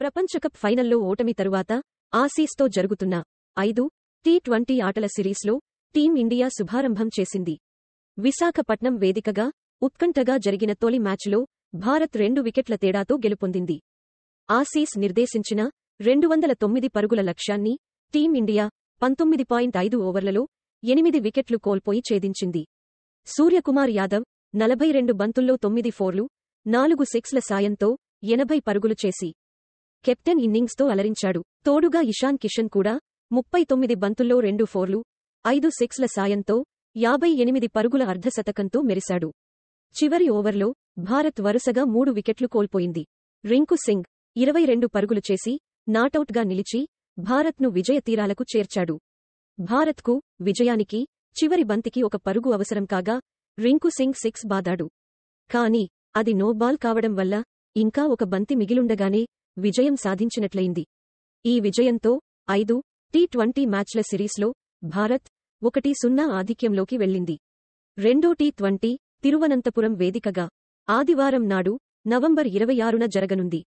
ప్రపంచకప్ ఫైనల్లో ఓటమి తరువాత ఆసీస్తో జరుగుతున్న ఐదు టీ ట్వంటీ ఆటల సిరీస్లో టీం ఇండియా శుభారంభం చేసింది విశాఖపట్నం వేదికగా ఉత్కంఠగా జరిగిన తొలి మ్యాచ్లో భారత్ రెండు వికెట్ల తేడాతో గెలుపొందింది ఆసీస్ నిర్దేశించిన రెండు వందల తొమ్మిది పరుగుల లక్ష్యాన్ని టీమిండియా పంతొమ్మిది పాయింట్ ఐదు ఓవర్లలో ఎనిమిది వికెట్లు కోల్పోయి ఛేదించింది సూర్యకుమార్ యాదవ్ నలభై రెండు బంతుల్లో తొమ్మిది ఫోర్లు నాలుగు సిక్స్ల సాయంతో ఎనభై పరుగులు చేసి కెప్టెన్ ఇన్నింగ్స్తో అలరించాడు తోడుగా ఇషాన్ కిషన్ కూడా ముప్పై తొమ్మిది బంతుల్లో రెండు ఫోర్లు ఐదు సిక్స్ల సాయంతో యాభై ఎనిమిది పరుగుల అర్ధశతకంతో మెరిశాడు చివరి ఓవర్లో భారత్ వరుసగా మూడు వికెట్లు కోల్పోయింది రింకు సింగ్ ఇరవై రెండు పరుగులు చేసి నాటౌట్గా నిలిచి భారత్ను విజయతీరాలకు చేర్చాడు భారత్కు విజయానికి చివరి బంతికి ఒక పరుగు అవసరం కాగా రింకు సింగ్ సిక్స్ బాదాడు కాని అది నోబాల్ కావడం వల్ల ఇంకా ఒక బంతి మిగిలుండగానే విజయం సాధించినట్లయింది ఈ విజయంతో ఐదు టీ ట్వంటీ మ్యాచ్ల సిరీస్లో భారత్ ఒకటి సున్నా ఆధిక్యంలోకి వెళ్ళింది రెండో టీ ట్వంటీ తిరువనంతపురం వేదికగా ఆదివారం నాడు నవంబర్ ఇరవై ఆరున జరగనుంది